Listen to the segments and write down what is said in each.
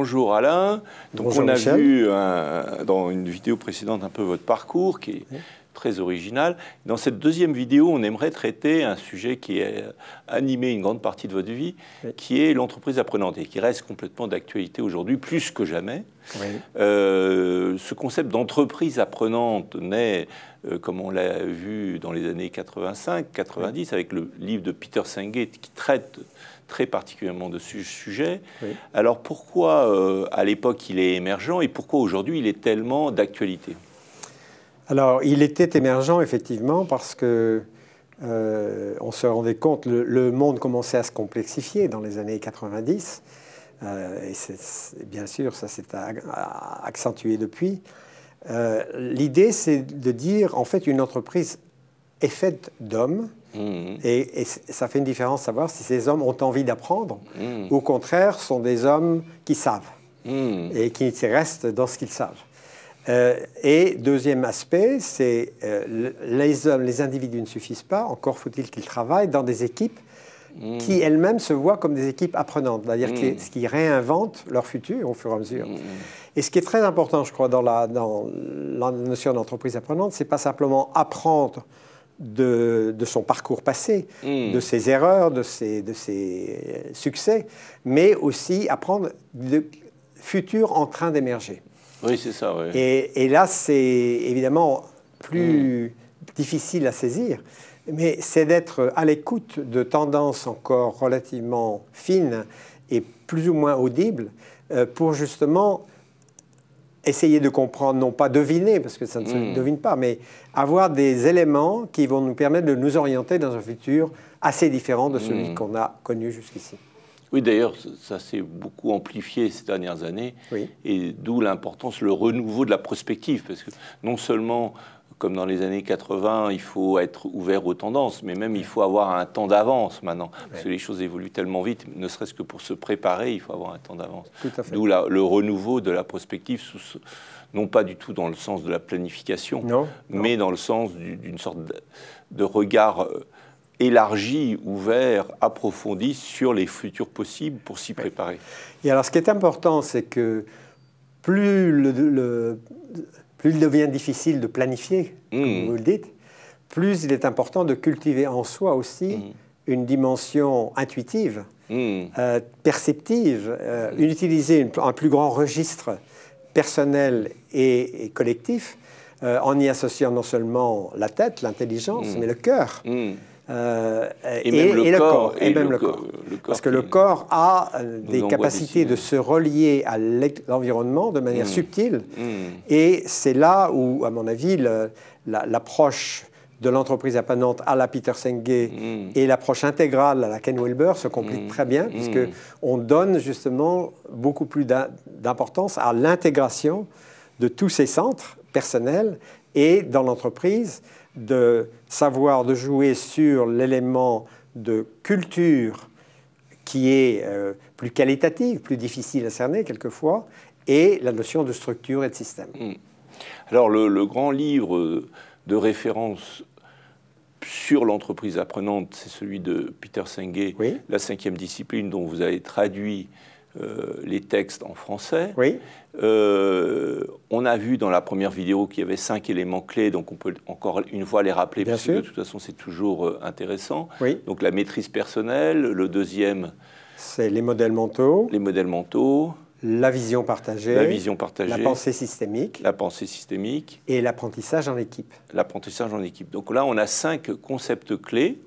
Bonjour Alain. Donc on a vu euh, dans une vidéo précédente un peu votre parcours qui est très original. Dans cette deuxième vidéo, on aimerait traiter un sujet qui a euh, animé une grande partie de votre vie, qui est l'entreprise apprenante et qui reste complètement d'actualité aujourd'hui, plus que jamais. Euh, ce concept d'entreprise apprenante naît, euh, comme on l'a vu dans les années 85-90, avec le livre de Peter Senge qui traite très particulièrement de ce sujet. Alors pourquoi à l'époque il est émergent et pourquoi aujourd'hui il est tellement d'actualité alors, il était émergent, effectivement, parce que euh, on se rendait compte, le, le, monde commençait à se complexifier dans les années 90. Euh, et bien sûr, ça s'est accentué depuis. Euh, l'idée, c'est de dire, en fait, une entreprise est faite d'hommes. Mmh. Et, ça fait une différence savoir si ces hommes ont envie d'apprendre mmh. ou au contraire sont des hommes qui savent mmh. et qui restent dans ce qu'ils savent. Euh, et deuxième aspect, c'est euh, les hommes, les individus ne suffisent pas, encore faut-il qu'ils travaillent dans des équipes mm. qui elles-mêmes se voient comme des équipes apprenantes, c'est-à-dire mm. qui, réinventent leur futur au fur et à mesure. Mm. Et ce qui est très important, je crois, dans la, notion d'entreprise apprenante, c'est pas simplement apprendre de, son parcours passé, de ses erreurs, de ses, euh, succès, mais aussi apprendre de futur en train d'émerger. Oui, c'est ça. Et, là, c'est évidemment plus mm. difficile à saisir, mais c'est d'être à l'écoute de tendances encore relativement fines et plus ou moins audibles euh, pour justement essayer de comprendre, non pas deviner, parce que ça ne se mm. devine pas, mais avoir des éléments qui vont nous permettre de nous orienter dans un futur assez différent de celui mm. qu'on a connu jusqu'ici. Oui, d'ailleurs, ça s'est beaucoup amplifié ces dernières années, et d'où l'importance, le renouveau de la prospective, parce que non seulement, comme dans les années 80, il faut être ouvert aux tendances, mais même il faut avoir un temps d'avance maintenant, parce que les choses évoluent tellement vite, ne serait-ce que pour se préparer, il faut avoir un temps d'avance. D'où le renouveau de la prospective, sous non pas du tout dans le sens de la planification, mais dans le sens d'une sorte de, regard... Euh, élargi, ouvert, approfondi sur les futurs possibles pour s'y préparer. Et alors ce qui est important, c'est que plus, le, plus il devient difficile de planifier, comme hmm. vous le dites, plus il est important de cultiver en soi aussi hmm. une dimension intuitive, hmm. euh, perceptive, euh, utiliser un plus grand registre personnel et, collectif euh, en y associant non seulement la tête, l'intelligence, mais le cœur. Euh, et, même le, corps, Parce que le corps a euh, des capacités de se relier à l'environnement de manière mmh. subtile. Mmh. Et c'est là où, à mon avis, l'approche de l'entreprise appanante à la Peter Senge mmh. et l'approche intégrale à la Ken Wilber se compliquent très bien, puisqu'on on donne justement beaucoup plus d'importance à l'intégration de tous ces centres personnels et dans l'entreprise de savoir de jouer sur l'élément de culture qui est euh, plus qualitative, plus difficile à cerner quelquefois, et la notion de structure et de système. Hmm. Alors le, grand livre de référence sur l'entreprise apprenante, c'est celui de Peter Senge, La cinquième discipline, dont vous avez traduit euh, les textes en français. Euh, on a vu dans la première vidéo qu'il y avait cinq éléments clés, donc on peut encore une fois les rappeler, de toute façon c'est toujours euh, intéressant. Donc la maîtrise personnelle, le deuxième... C'est les modèles mentaux. Les modèles mentaux. La vision partagée. La vision partagée. La pensée systémique. La pensée systémique. Et l'apprentissage en équipe. L'apprentissage en équipe. Donc là, on a cinq concepts clés.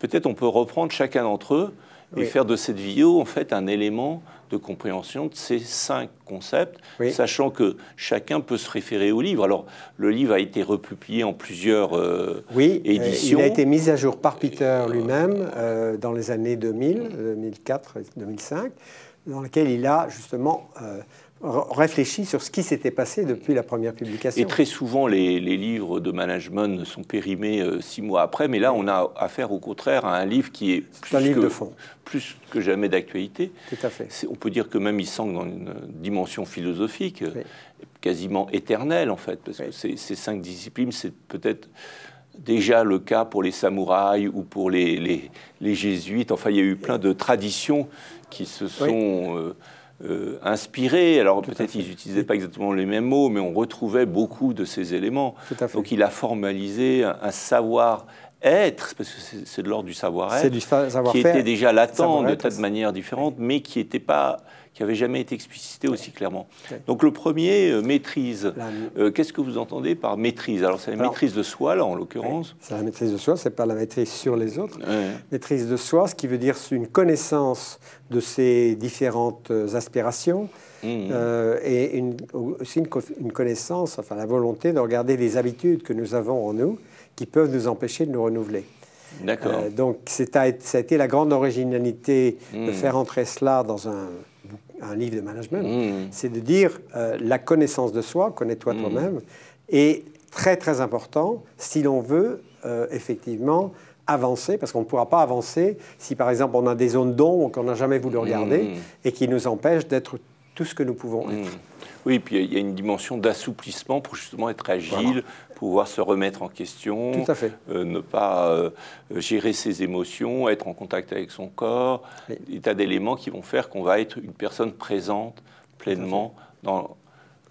Peut-être on peut reprendre chacun d'entre eux et faire de cette vidéo en fait un élément de compréhension de ces cinq concepts, sachant que chacun peut se référer au livre. Alors, le livre a été republié en plusieurs euh, oui, éditions. Euh, il a été mis à jour par Peter euh, lui-même dans les années 2000, 2004, 2005 dans lequel il a justement euh, réfléchi sur ce qui s'était passé depuis la première publication. Et très souvent, les, livres de management sont périmés euh, six mois après, mais là, on a affaire au contraire à un livre qui est plus, livre que, fond. plus que jamais d'actualité. Tout à fait. On peut dire que même il semble dans une dimension philosophique, quasiment éternelle en fait, parce que ces cinq disciplines, c'est peut-être déjà le cas pour les samouraïs ou pour les, les, jésuites. Enfin, il y a eu plein de traditions qui se sont euh, euh, inspirées. Alors peut-être ils n'utilisaient pas exactement les mêmes mots, mais on retrouvait beaucoup de ces éléments. Donc il a formalisé un, savoir être, parce que c'est de l'ordre du savoir-être, qui était déjà latent de tas de manières différentes, mais qui n'était pas qui n'avait jamais été explicité aussi clairement. Donc le premier, euh, maîtrise. Euh, qu'est-ce que vous entendez par maîtrise Alors c'est la maîtrise de soi, là, en l'occurrence. C'est la maîtrise de soi, c'est pas la maîtrise sur les autres. Maîtrise de soi, ce qui veut dire une connaissance de ses différentes euh, aspirations mmh. et aussi une, connaissance, enfin la volonté de regarder les habitudes que nous avons en nous qui peuvent nous empêcher de nous renouveler. D'accord. donc ça a été la grande originalité de mmh. faire entrer cela dans un un livre de management, mm. c'est de dire euh, la connaissance de soi, connais-toi mm. toi-même, est très très important si l'on veut euh, effectivement avancer, parce qu'on ne pourra pas avancer si par exemple on a des zones d'ombre qu'on n'a jamais voulu mm. regarder et qui nous empêchent d'être tout ce que nous pouvons être. Oui, puis il y a une dimension d'assouplissement pour justement être agile, pouvoir se remettre en question, euh, ne pas euh, euh, gérer ses émotions, être en contact avec son corps, a des tas d'éléments qui vont faire qu'on va être une personne présente pleinement dans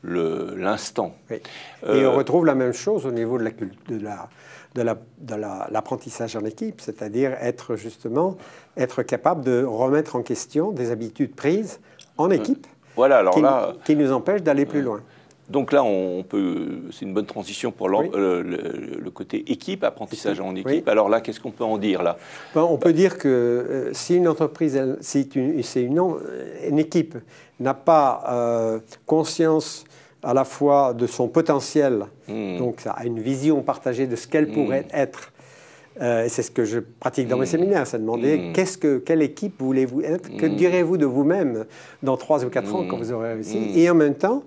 l'instant. Et on retrouve la même chose au niveau de l'apprentissage en équipe, c'est-à-dire être justement être capable de remettre en question des habitudes prises en équipe voilà, alors qui, là. Qui nous empêche d'aller plus euh, loin. Donc là, on peut, c'est une bonne transition pour euh, le, côté équipe, apprentissage en équipe. Alors là, qu'est-ce qu'on peut en dire là ben, On peut dire que euh, si une entreprise, si une, équipe n'a pas conscience à la fois de son potentiel, hmm. donc ça a une vision partagée de ce qu'elle hmm. pourrait être, euh, c'est ce que je pratique dans mes mm. séminaires, c'est demander mm. qu'est-ce que, quelle équipe voulez-vous être, que mm. direz-vous de vous-même dans 3 ou 4 ans quand vous aurez réussi, et en même temps,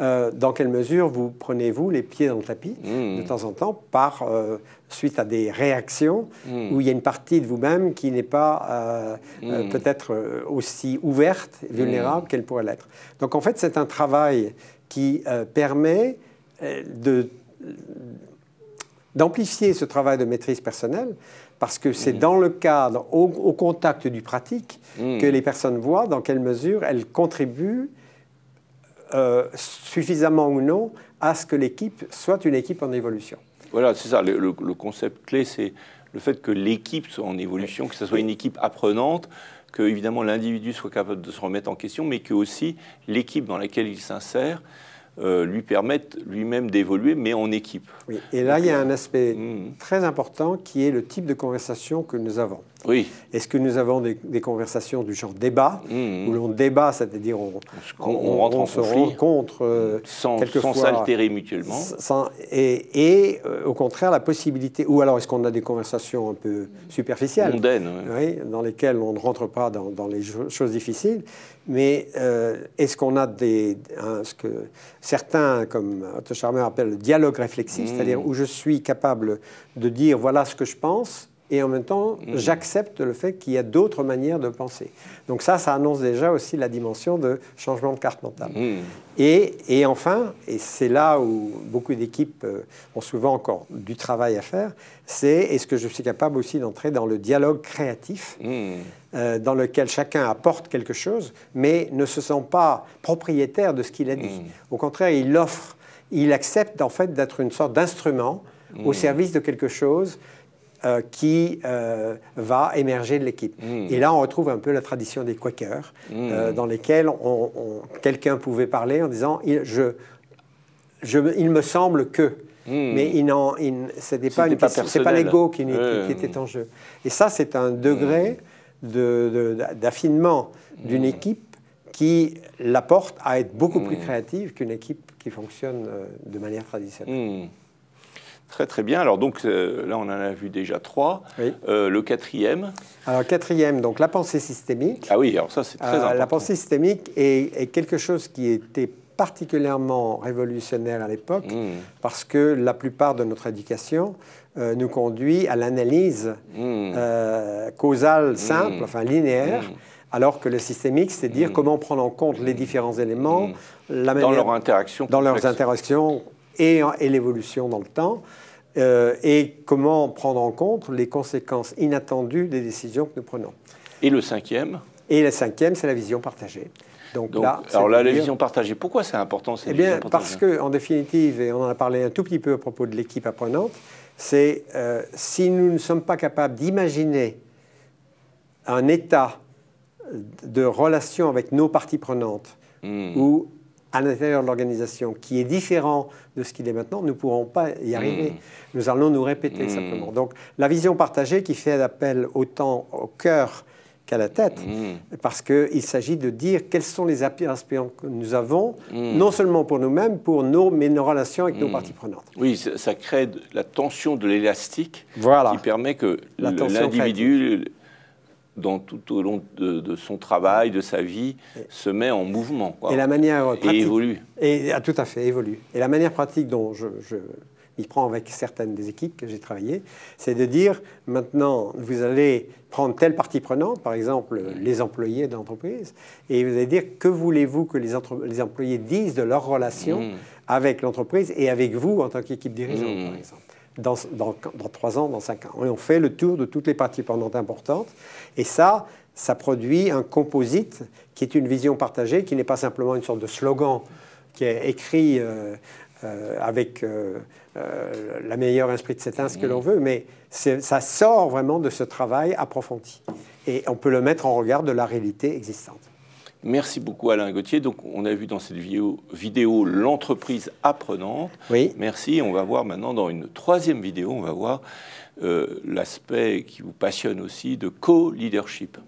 euh, dans quelle mesure vous prenez-vous les pieds dans le tapis de temps en temps par euh, suite à des réactions où il y a une partie de vous-même qui n'est pas peut-être aussi ouverte, vulnérable qu'elle pourrait l'être. Donc en fait, c'est un travail qui permet de d'amplifier ce travail de maîtrise personnelle, parce que c'est mmh. dans le cadre, au, contact du pratique, mmh. que les personnes voient dans quelle mesure elles contribuent euh, suffisamment ou non à ce que l'équipe soit une équipe en évolution. Voilà, c'est ça, le, concept clé, c'est le fait que l'équipe soit en évolution, que ce soit une équipe apprenante, que évidemment l'individu soit capable de se remettre en question, mais que aussi l'équipe dans laquelle il s'insère euh, lui permettent lui-même d'évoluer, mais en équipe. Oui. Et là, il y a un aspect hmm. très important qui est le type de conversation que nous avons. Oui. Est-ce que nous avons des, conversations du genre débat, mmh, mmh. où l'on débat, c'est-à-dire on, rentre se rencontre euh, sans, s'altérer mutuellement Et, euh, au contraire, la possibilité, ou alors est-ce qu'on a des conversations un peu superficielles Mondaines, oui, dans lesquelles on ne rentre pas dans, les choses difficiles, mais euh, est-ce qu'on a des, ce que certains, comme Otto Charmer appellent le dialogue réflexif, mmh. c'est-à-dire où je suis capable de dire voilà ce que je pense, et en même temps, mm. j'accepte le fait qu'il y a d'autres manières de penser. Donc ça, ça annonce déjà aussi la dimension de changement de carte mentale. Mm. Et, enfin, et c'est là où beaucoup d'équipes euh, ont souvent encore du travail à faire, c'est est-ce que je suis capable aussi d'entrer dans le dialogue créatif mm. euh, dans lequel chacun apporte quelque chose, mais ne se sent pas propriétaire de ce qu'il a dit. Au contraire, il offre, il accepte en fait d'être une sorte d'instrument au service de quelque chose euh, qui euh, va émerger de l'équipe. Hmm. Et là, on retrouve un peu la tradition des Quakers, euh, hmm. dans lesquels quelqu'un pouvait parler en disant il, je, il me semble que. Hmm. Mais ce n'était pas, c'est pas l'ego qui, était en jeu. Et ça, c'est un degré d'affinement d'une équipe qui la porte à être beaucoup plus créative qu'une équipe qui fonctionne de manière traditionnelle. Très très bien. Alors donc euh, là on en a vu déjà trois. Euh, le quatrième. Alors quatrième, donc la pensée systémique. Ah oui, alors ça c'est très euh, important. La pensée systémique est, quelque chose qui était particulièrement révolutionnaire à l'époque hmm. parce que la plupart de notre éducation nous conduit à l'analyse hmm. causale hmm. simple, enfin linéaire. Alors que le systémique, c'est dire comment prendre en compte les différents éléments, la manière, dans, leur interaction dans leurs interactions et, l'évolution dans le temps, euh, et comment prendre en compte les conséquences inattendues des décisions que nous prenons. Et le cinquième Et la cinquième, c'est la vision partagée. Donc, alors là, la vision partagée, pourquoi c'est important eh bien, Parce que, en définitive, et on en a parlé un tout petit peu à propos de l'équipe apprenante, c'est euh, si nous ne sommes pas capables d'imaginer un état de relation avec nos parties prenantes hmm. ou… où à l'intérieur de l'organisation qui est différent de ce qu'il est maintenant, nous ne pourrons pas y mmh. arriver. Nous allons nous répéter mmh. simplement. Donc la vision partagée qui fait appel autant au cœur qu'à la tête, mmh. parce qu'il s'agit de dire quels sont les aspirants que nous avons, non seulement pour nous-mêmes, pour nos, mais nos relations avec nos parties prenantes. Oui, ça, crée de, la tension de l'élastique qui permet que l'individu dans tout au long de, son travail, de sa vie, se met en mouvement. Et la manière pratique, et évolue. Ah, tout à fait, évolue. Et la manière pratique dont je, je prends avec certaines des équipes que j'ai travaillées, c'est de dire maintenant, vous allez prendre telle partie prenante, par exemple les employés d'entreprise, et vous allez dire que voulez-vous que les, employés disent de leur relation mmh. avec l'entreprise et avec vous en tant qu'équipe dirigeante, par mmh. exemple dans, trois 3 ans, dans 5 ans. Et on fait le tour de toutes les parties pendant importantes. Et ça, ça produit un composite qui est une vision partagée, qui n'est pas simplement une sorte de slogan qui est écrit euh, euh, avec euh, la meilleure esprit de ce que l'on veut, mais ça sort vraiment de ce travail approfondi. Et on peut le mettre en regard de la réalité existante. Merci beaucoup Alain Gauthier. Donc on a vu dans cette vidéo, l'entreprise apprenante. Oui. Merci. On va voir maintenant dans une troisième vidéo, on va voir euh, l'aspect qui vous passionne aussi de co-leadership.